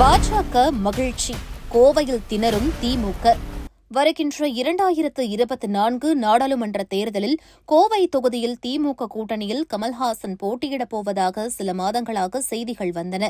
பாஜக மகிழ்ச்சி கோவையில் திணறும் திமுக வருகின்ற இரண்டாயிரத்து இருபத்தி நான்கு நாடாளுமன்ற தேர்தலில் கோவை தொகுதியில் திமுக கூட்டணியில் கமல்ஹாசன் போட்டியிடப் போவதாக சில மாதங்களாக செய்திகள் வந்தன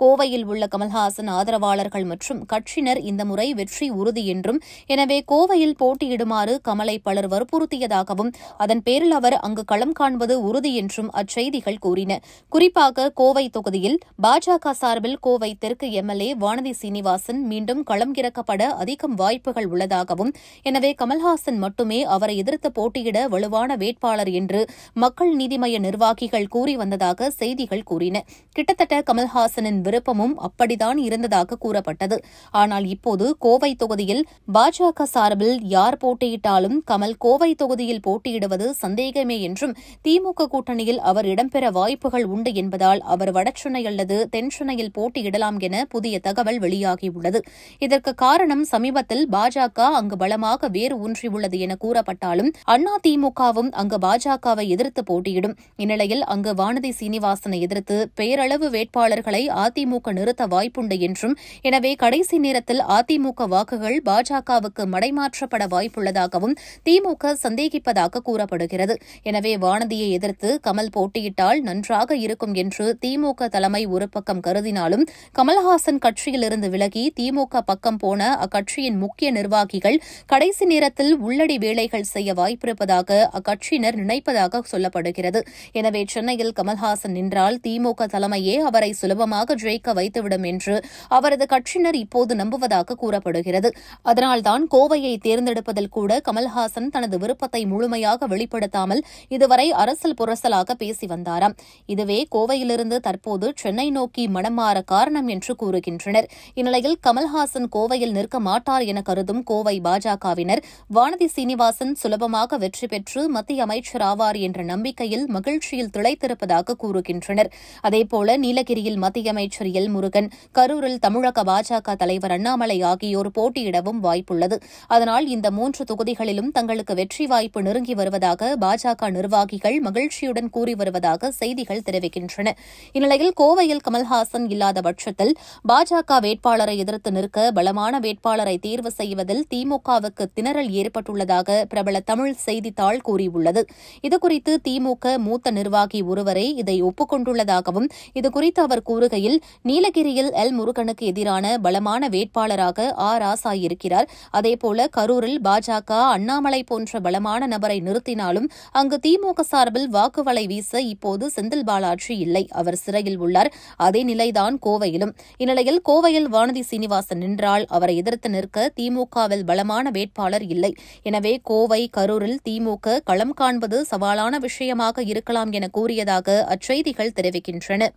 கோவையில் உள்ள கமல்ஹாசன் ஆதரவாளர்கள் மற்றும் கட்சியினர் இந்த முறை வெற்றி உறுதி என்றும் எனவே கோவையில் போட்டியிடுமாறு கமலை பலர் வற்புறுத்தியதாகவும் அதன் பேரில் அவர் அங்கு களம் காண்பது உறுதி என்றும் அச்செய்திகள் கூறின குறிப்பாக கோவை தொகுதியில் பாஜக சார்பில் கோவை தெற்கு எம்எல்ஏ வானதி சீனிவாசன் மீண்டும் களம் இறக்கப்பட அதிகம் வாய்ப்புகள் உள்ளதாக உள்ளதாகவும் எனவே கமல்ஹாசன் மட்டுமே அவரை எதிர்த்து போட்டியிட வலுவான வேட்பாளர் என்று மக்கள் நீதிமய நிர்வாகிகள் கூறி வந்ததாக செய்திகள் கூறின கிட்டத்தட்ட கமல்ஹாசனின் விருப்பமும் அப்படித்தான் இருந்ததாக கூறப்பட்டது ஆனால் இப்போது கோவை தொகுதியில் பாஜக சார்பில் யார் போட்டியிட்டாலும் கமல் கோவை தொகுதியில் போட்டியிடுவது சந்தேகமே என்றும் திமுக கூட்டணியில் அவர் இடம்பெற வாய்ப்புகள் உண்டு என்பதால் அவர் வடச்சுனை அல்லது தென்சுனையில் போட்டியிடலாம் என புதிய தகவல் வெளியாகியுள்ளது இதற்கு காரணம் சமீபத்தில் பாஜக அங்கு பலமாக வேர் ஊன்றியுள்ளது என கூறப்பட்டாலும் அண்ணா திமுகவும் அங்கு பாஜகவை எதிர்த்து போட்டியிடும் இந்நிலையில் அங்கு வானதி சீனிவாசனை எதிர்த்து பெயரளவு வேட்பாளர்களை அதிமுக நிறுத்த வாய்ப்புண்டு என்றும் எனவே கடைசி நேரத்தில் அதிமுக வாக்குகள் பாஜகவுக்கு மடைமாற்றப்பட வாய்ப்புள்ளதாகவும் திமுக சந்தேகிப்பதாக கூறப்படுகிறது எனவே வானதியை எதிர்த்து கமல் போட்டியிட்டால் நன்றாக இருக்கும் என்று திமுக தலைமை ஒரு பக்கம் கருதினாலும் கமல்ஹாசன் கட்சியிலிருந்து விலகி திமுக பக்கம் போன அக்கட்சியின் முக்கிய நிர்வாகி நிர்வாகிகள் கடைசி நேரத்தில் உள்ளடி வேலைகள் செய்ய வாய்ப்பிருப்பதாக அக்கட்சியினர் நினைப்பதாக சொல்லப்படுகிறது எனவே சென்னையில் கமல்ஹாசன் நின்றால் திமுக தலைமையே அவரை சுலபமாக ஜெயிக்க வைத்துவிடும் என்று அவரது கட்சியினர் இப்போது நம்புவதாக கூறப்படுகிறது அதனால்தான் கோவையை தேர்ந்தெடுப்பதில் கூட கமல்ஹாசன் தனது விருப்பத்தை முழுமையாக வெளிப்படுத்தாமல் இதுவரை அரசல் புரசலாக பேசி வந்தாராம் இதுவே கோவையிலிருந்து தற்போது சென்னை நோக்கி மனம் மாற காரணம் என்று கூறுகின்றனர் இந்நிலையில் கமல்ஹாசன் கோவையில் நிற்க மாட்டார் என கருதும் கோவை கோவை பாஜகவினர் வானதி சீனிவாசன் சுலபமாக வெற்றி பெற்று மத்திய அமைச்சர் ஆவார் என்ற நம்பிக்கையில் மகிழ்ச்சியில் திளைத்திருப்பதாக கூறுகின்றனர் அதேபோல நீலகிரியில் மத்திய அமைச்சர் எல் முருகன் கரூரில் தமிழக பாஜக தலைவர் அண்ணாமலை ஆகியோர் போட்டியிடவும் வாய்ப்புள்ளது அதனால் இந்த மூன்று தொகுதிகளிலும் தங்களுக்கு வெற்றி வாய்ப்பு நெருங்கி வருவதாக பாஜக நிர்வாகிகள் மகிழ்ச்சியுடன் கூறி வருவதாக செய்திகள் தெரிவிக்கின்றன இந்நிலையில் கோவையில் கமல்ஹாசன் இல்லாத பட்சத்தில் பாஜக வேட்பாளரை எதிர்த்து நிற்க பலமான வேட்பாளரை தேர்வு செய்வதில் தி திமுகவுக்கு திணறல் ஏற்பட்டுள்ளதாக பிரபல தமிழ் செய்தித்தாள் கூறியுள்ளது இதுகுறித்து திமுக மூத்த நிர்வாகி ஒருவரை இதை ஒப்புக்கொண்டுள்ளதாகவும் இதுகுறித்து அவர் கூறுகையில் நீலகிரியில் எல் முருகனுக்கு எதிரான பலமான வேட்பாளராக ஆ ராசா இருக்கிறார் அதேபோல கரூரில் பாஜக அண்ணாமலை போன்ற பலமான நபரை நிறுத்தினாலும் அங்கு திமுக சார்பில் வாக்குவலை வீச இப்போது செந்தில் பாலாஜி இல்லை அவர் சிறையில் உள்ளார் அதே நிலைதான் கோவையிலும் இந்நிலையில் கோவையில் வானதி சீனிவாசன் நின்றால் அவரை எதிர்த்து நிற்க திமுகவில் பலமான வேட்பாளர் இல்லை எனவே கோவை கரூரில் திமுக களம் காண்பது சவாலான விஷயமாக இருக்கலாம் என கூறியதாக அச்செய்திகள் தெரிவிக்கின்றன